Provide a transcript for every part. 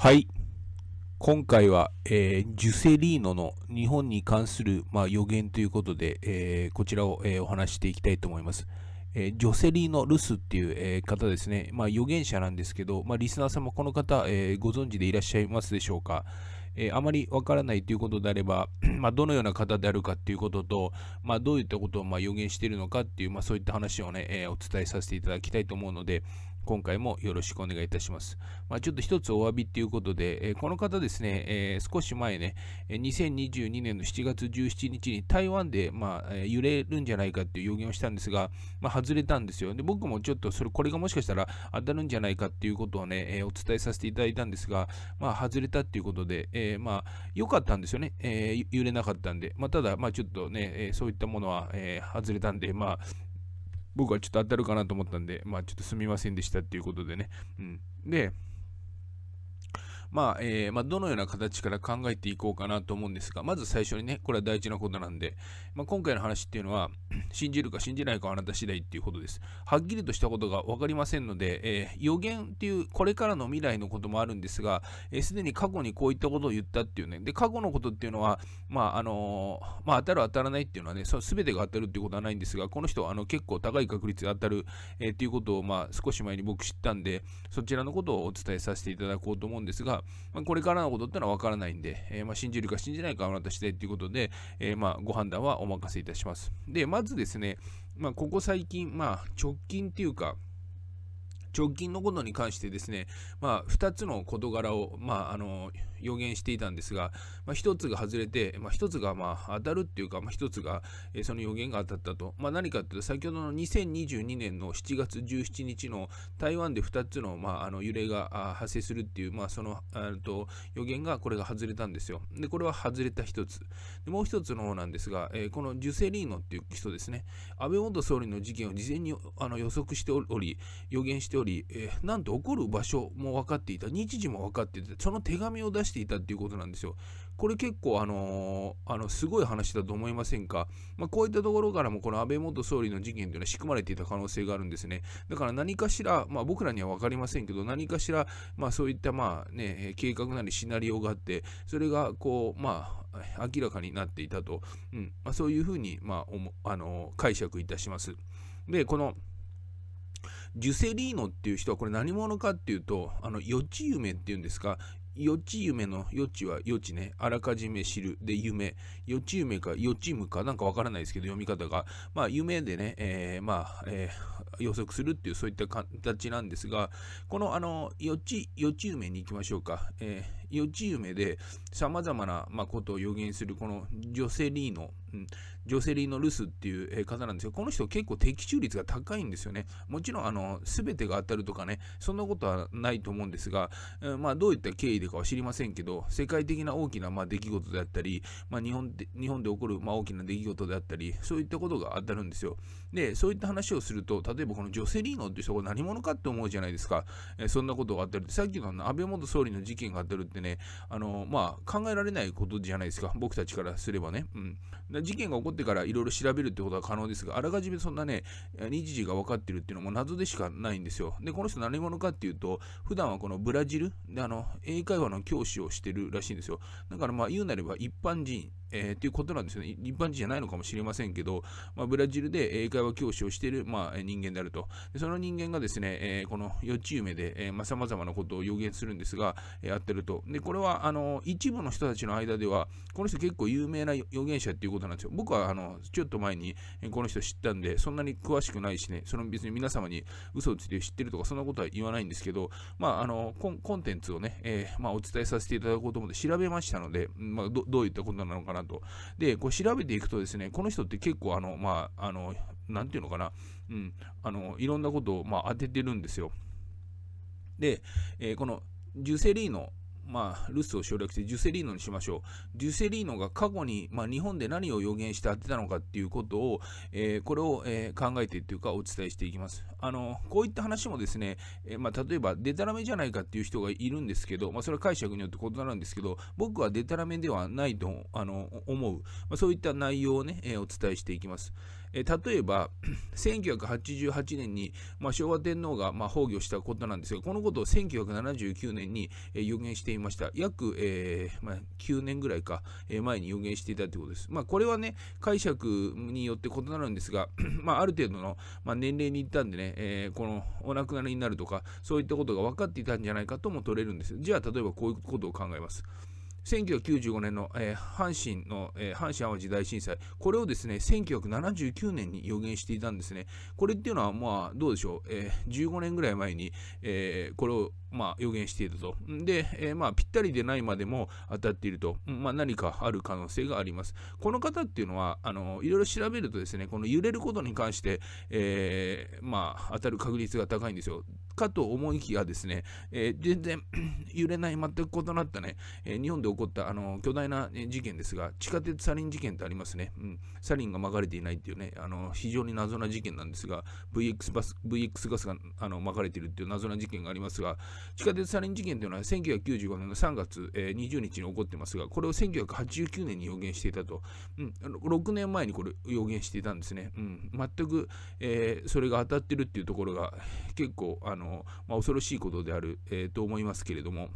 はい。今回は、えー、ジュセリーノの日本に関する、まあ、予言ということで、えー、こちらを、えー、お話していきたいと思います。えジョセリーノ・ルスっていう、え方ですね。まあ、予言者なんですけど、まあ、リスナー様この方、えご存知でいらっしゃいますでしょうか。えあまりわからないということであれば、まあ、どのような方であるかということと、まあ、どういったことをま予言しているのかっていう、まあ、そういった話をね、えお伝えさせていただきたいと思うので、今回もよろしくお願いいたします。まあ、ちょっと一つお詫びっていうことで、えこの方ですね、え少し前ね、2022年の7月17日に台湾で、まあ、揺れるんじゃないかっていう予言をしたんですが、まあ、外れたんですよ。で、僕もちょっとそれ、これがもしかしたら当たるんじゃないかっていうことをね、えお伝えさせていただいたんですが、まあ、外れたっていうことで、えー、まあ、良かったんですよね。えー、揺れなかったんで。まあ、ただ、まあ、ちょっとね、えそういったものは、え外れたんで、まあ、僕はちょっと当たるかなと思ったんで、まあちょっとすみませんでしたっていうことでね。うん、で、まあ、えー、まあ、どのような形から考えていこうかなと思うんですが、まず最初にね、これは大事なことなんで、まあ、今回の話っていうのは、信じるか信じないかあなた次第っていうことです。はっきりとしたことが分かりませんので、えー、予言っていう、これからの未来のこともあるんですが、す、えー、で、に過去にこういったことを言ったっていうね、で、過去のことっていうのは、まあ、あのー、まあ、当たる当たらないっていうのはね、そべてが当たるっていうことはないんですが、この人はあの結構高い確率で当たる、えー、っていうことを、まあ、少し前に僕知ったんで、そちらのことをお伝えさせていただこうと思うんですが、まあ、これからのことってのは分からないんで、えー、まあ、信じるか信じないかはあなた次第ということで、えー、まあ、ご判断はお任せいたします。で、まずですね、まここ最近、まあ、直近っていうか、直近のことに関してですね、まあ、2つの事柄を、まあ、あの予言していたんですが、まあ、1つが外れて、まあ、1つがまあ当たるっていうか、まあ、1つが、えその予言が当たったと、まあ、何かというと先ほどの2022年の7月17日の台湾で2つの,、まあ、あの揺れが発生するっていう、まあ、そのあと予言がこれが外れたんですよ。でこれは外れた1つ。でもう1つの方なんですが、えこのジュセリーノっていう人ですね、安倍元総理の事件を事前にあの予測しており、予言しており、えなんと起こる場所も分かっていた、日時も分かっていた、その手紙を出ししていたっていうことなんですよ。これ結構あのー、あのすごい話だと思いませんか、まあ、こういったところからもこの安倍元総理の事件というのは仕組まれていた可能性があるんですね。だから何かしら、まあ、僕らには分かりませんけど何かしら、まあ、そういったまあ、ね、計画なりシナリオがあってそれがこう、まあ、明らかになっていたと、うんまあ、そういうふうに、まあ、あのー、解釈いたします。でこのジュセリーノっていう人はこれ何者かっていうとあの予知夢っていうんですか予知夢の予知は予知ね、あらかじめ知るで夢、予知夢か予知夢かなんかわからないですけど読み方が、まあ夢でね、えー、まあ、えー、予測するっていうそういった形なんですが、このあの予知、予知夢に行きましょうか。えー予知夢で様々な、まあ、ことを予言する、このジョセリーノ、ジョセリーノ・ルスっていう方なんですけど、この人結構的中率が高いんですよね。もちろん、あの、すべてが当たるとかね、そんなことはないと思うんですが、まあ、どういった経緯でかは知りませんけど、世界的な大きな、まあ、出来事であったり、まあ、日本で、日本で起こる、まあ、大きな出来事であったり、そういったことが当たるんですよ。で、そういった話をすると、例えばこのジョセリーノって人が何者かって思うじゃないですか。えそんなことが当たるって、さっきの安倍元総理の事件が当たるって、ってね、あの、まあ、考えられないことじゃないですか。僕たちからすればね。うん。事件が起こってからいろいろ調べるってことは可能ですが、あらかじめそんなね、日時が分かってるっていうのも謎でしかないんですよ。で、この人何者かっていうと、普段はこのブラジルで、あの、英会話の教師をしてるらしいんですよ。だからまあ、言うなれば一般人、えー、っていうことなんですよね。一般人じゃないのかもしれませんけど、まあ、ブラジルで英会話教師をしている、まあ、人間であると。でその人間がですね、えー、この予知夢で、えーまあ、様々なことを予言するんですが、えー、やってると。で、これは、あの、一部の人たちの間では、この人結構有名な預言者っていうことなんですよ。僕は、あの、ちょっと前に、この人知ったんで、そんなに詳しくないしね、その別に皆様に嘘をついて知ってるとか、そんなことは言わないんですけど、まあ、あの、コンテンツをね、えー、まあ、お伝えさせていただこうと思って調べましたので、まあ、ど、どういったことなのかなと。で、こう調べていくとですね、この人って結構、あの、まあ、あの、なんていうのかな、うん、あの、いろんなことを、まあ、当ててるんですよ。で、えー、この、ジュセリーノまあ、ルスを省略してジュセリーノにしましょう。ジュセリーノが過去に、まあ、日本で何を予言して当てたのかっていうことを、えー、これを、えー、考えてというかお伝えしていきます。あの、こういった話もですね、えー、まあ、例えばデタラメじゃないかっていう人がいるんですけど、まあ、それは解釈によって異なるんですけど、僕はデタラメではないとあの思う、まあ、そういった内容をね、えお伝えしていきます。えー、例えば1988 年に、まあ、昭和天皇が、まあ、崩御したことなんですがこのことを1979年に、えー、予言していました約、えーまあ、9年ぐらいか、えー、前に予言していたということです、まあ、これはね解釈によって異なるんですが、まあ、ある程度の、まあ、年齢にいったんでね、えー、このお亡くなりになるとかそういったことが分かっていたんじゃないかとも取れるんですじゃあ例えばこういうことを考えます。1995年の、えー、阪神の、えー、阪神・淡路大震災、これをですね、1979年に予言していたんですね。これっていうのは、まあ、どうでしょう、えー、15年ぐらい前に、えー、これをまあ、予言していると。で、えー、まあ、ぴったりでないまでも当たっていると。まあ、何かある可能性があります。この方っていうのは、あの、いろいろ調べるとですね、この揺れることに関して、えー、まあ、当たる確率が高いんですよ。かと思いきやですね、えー、全然揺れない、全く異なったね、えー、日本で起起こったあの巨大な事件ですが、地下鉄サリン事件ってありますね。うん、サリンがまかれていないっていうね、あの非常に謎な事件なんですが、VX, バス VX ガスがあのまかれているっていう謎な事件がありますが、地下鉄サリン事件というのは1995年の3月、えー、20日に起こってますが、これを1989年に予言していたと、うん、6年前にこれ予言していたんですね。うん、全く、えー、それが当たってるっていうところが結構あの、まあ、恐ろしいことである、えー、と思いますけれども。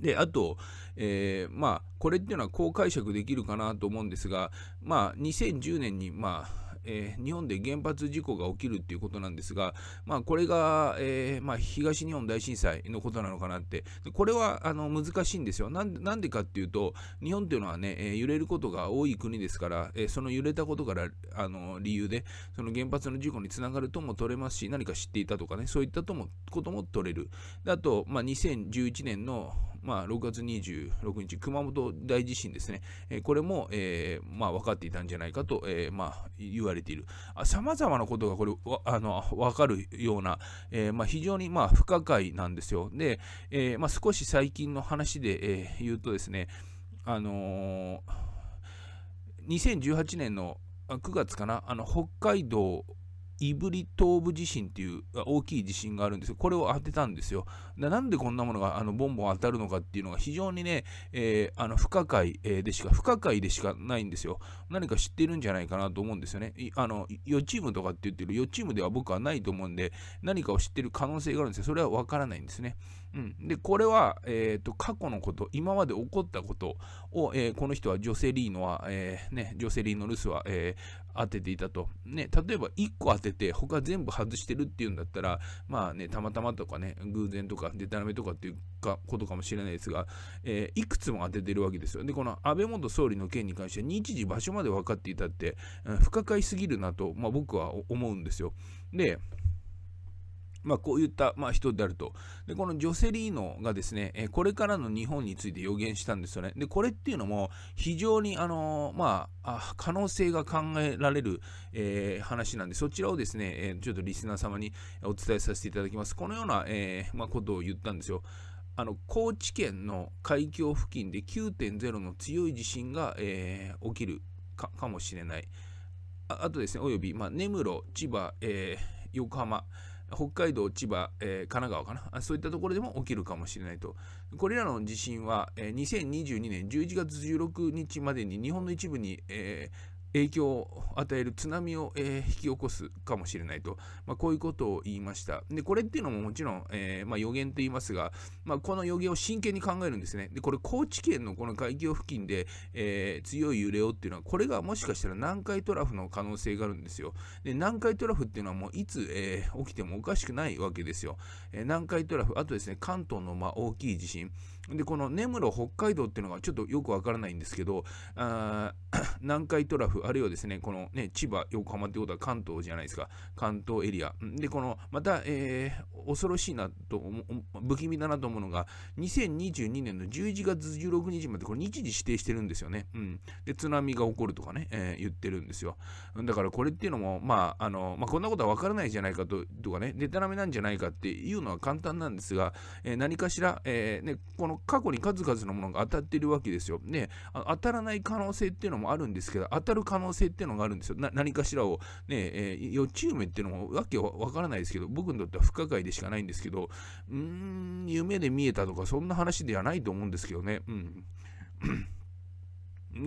であと、えー、まあ、これっていうのはこう解釈できるかなと思うんですが、まあ、2010年に、まあえー、日本で原発事故が起きるっていうことなんですが、まあ、これが、えー、まあ、東日本大震災のことなのかなってこれはあの難しいんですよなんでかっていうと日本っていうのはね、え揺れることが多い国ですから、えその揺れたことからあの理由でその原発の事故につながるとも取れますし何か知っていたとかねそういったともことも取れるあと、まあ、2011年のまあ、6月26日、熊本大地震ですね、えこれも、えー、まあ、分かっていたんじゃないかと、えー、まあ、言われている。さまざまなことがこれあの分かるような、えー、まあ、非常に、まあ、不可解なんですよ。で、えまあ、少し最近の話で、え言うとですね、あの2018年の9月かな、あの北海道胆振東部地震っていう大きい地震があるんですよ。これを当てたんですよ。なんでこんなものがあのボンボン当たるのかっていうのが非常にね、えー、あの不可解でしか、不可解でしかないんですよ。何か知ってるんじゃないかなと思うんですよね。あの、予チームとかって言ってる予チームでは僕はないと思うんで、何かを知ってる可能性があるんですよ。それはわからないんですね。うん、でこれは、えーと、過去のこと今まで起こったことを、えー、この人は女性リーノは、えー、ね、ョセリーノルスは、えー、当てていたと、ね、例えば1個当てて他全部外してるっていうんだったらまあねたまたまとかね偶然とかでたらめとかっていうかことかもしれないですが、えいくつも当ててるわけですよでこの安倍元総理の件に関しては、日時場所まで分かっていたって、不可解すぎるなと、まあ、僕は思うんですよでまあ、こういった、まあ、人であると。で、このジョセリーノがですね、これからの日本について予言したんですよね。で、これっていうのも、非常に、あのまあ、可能性が考えられる、えー、話なんで、そちらをですね、ちょっとリスナー様にお伝えさせていただきます。このような、えー、まあ、ことを言ったんですよ。あの高知県の海峡付近で9.0の強い地震が、えー、起きるかもしれない。あとですね、および、まあ、根室、千葉、え横浜、北海道、千葉、えー、神奈川かな、そういったところでも起きるかもしれないと。これらの地震は、えー、2022年11月16日までに日本の一部に、えー、影響を与える津波を、えー、引き起こすかもしれないと、まあ、こういうことを言いました。で、これっていうのももちろん、えー、まあ、予言と言いますが、まあ、この予言を真剣に考えるんですね。で、これ、高知県のこの海峡付近で、えー、強い揺れをっていうのは、これがもしかしたら南海トラフの可能性があるんですよ。で、南海トラフっていうのはもういつ、え起きてもおかしくないわけですよ。え南海トラフ、あとですね、関東のま大きい地震。で、この根室、北海道っていうのがちょっとよくわからないんですけど、あ南海トラフ、あるいはですね、このね、千葉、横浜ってことは関東じゃないですか。関東エリア。で、この、また、えー、恐ろしいなと、不気味だなと思うのが、2022年の11月16日まで、これ日時指定してるんですよね。うん。で、津波が起こるとかね、えー、言ってるんですよ。だからこれっていうのも、まあ、あの、まあ、こんなことは分からないじゃないかと、とかね、でたらめなんじゃないかっていうのは簡単なんですが、えー、何かしら、えー、ね、この過去に数々のものが当たってるわけですよ。ね、当たらない可能性っていうのもあるんですけど、当たる可能性っていうのがあるんですよ。何かしらを、ね、えー、予知夢っていうのもわけわからないですけど、僕にとっては不可解でしかないんですけど、うーん、夢で見えたとか、そんな話ではないと思うんですけどね。うん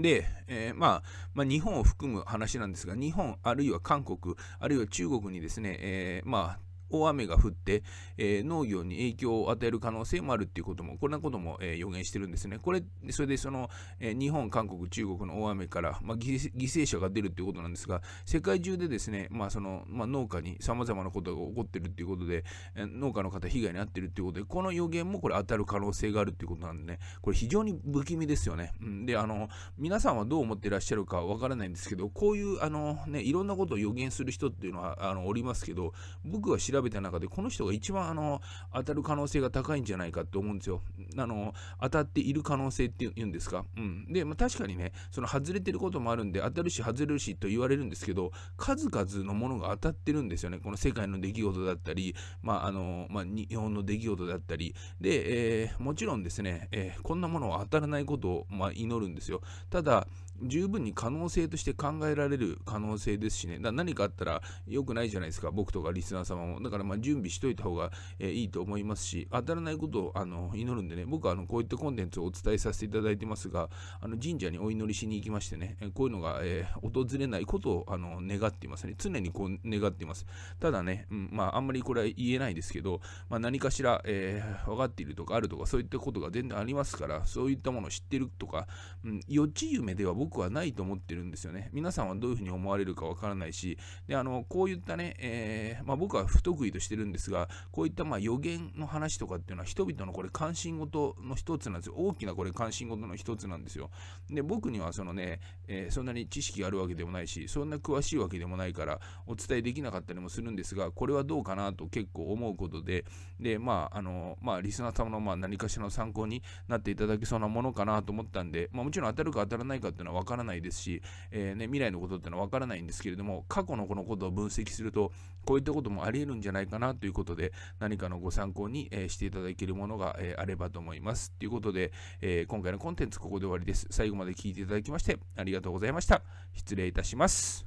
で、えー、まあ、まあ、日本を含む話なんですが、日本、あるいは韓国、あるいは中国にですね、えー、まあ、大雨が降って、えー、農業に影響を与える可能性もあるっていうことも、こんなことも、えー、予言してるんですね。これ、それでその、えー、日本、韓国、中国の大雨から、まあ、犠牲者が出るっていうことなんですが、世界中でですね、まあそのまあ、農家に様々なことが起こってるっていうことで、え農家の方被害に遭ってるっていうことで、この予言もこれ当たる可能性があるっていうことなんでね、これ非常に不気味ですよね。うん、で、あの、皆さんはどう思ってらっしゃるかわからないんですけど、こういう、あの、ね、いろんなことを予言する人っていうのは、あの、おりますけど、僕は知ら調べた中で、この人が一番あの当たる可能性が高いんじゃないかって思うんですよ。あの当たっている可能性っていうんですか。うん、で、まあ、確かにね、その外れてることもあるんで、当たるし外れるしと言われるんですけど、数々のものが当たってるんですよね。この世界の出来事だったり、まああのまあ、日本の出来事だったり。で、えー、もちろんですね、えー、こんなものは当たらないことを、まあ、祈るんですよ。ただ、十分に可能性として考えられる可能性ですしね、だ何かあったら良くないじゃないですか、僕とかリスナー様も。だからまあ準備しといた方が、えいいと思いますし、当たらないことをあの祈るんでね、僕はあのこういったコンテンツをお伝えさせていただいてますが、あの神社にお祈りしに行きましてね、こういうのが、えー、訪れないことをあの願っていますね。常にこう願っています。ただね、うん、まああんまりこれは言えないですけど、まあ、何かしら、えー、分かっているとかあるとかそういったことが全然ありますから、そういったものを知ってるとか、うん、予知夢では僕僕はないと思ってるんですよね。皆さんはどういうふうに思われるかわからないし、で、あの、こういったね、えー、まあ、僕は不得意としてるんですが、こういったまあ予言の話とかっていうのは人々のこれ関心事の一つなんですよ。大きなこれ関心事の一つなんですよ。で、僕にはそのね、えー、そんなに知識があるわけでもないし、そんな詳しいわけでもないからお伝えできなかったりもするんですが、これはどうかなと結構思うことで、で、まあ、あの、まあ、リスナー様のまあ何かしらの参考になっていただけそうなものかなと思ったんで、まあ、もちろん当たるか当たらないかっていうのはわからないですし、えー、ね、未来のことってのはわからないんですけれども、過去のこのことを分析すると、こういったこともあり得るんじゃないかなということで、何かのご参考に、えー、していただけるものが、えー、あればと思います。ということで、え今回のコンテンツここで終わりです。最後まで聞いていただきまして、ありがとうございました。失礼いたします。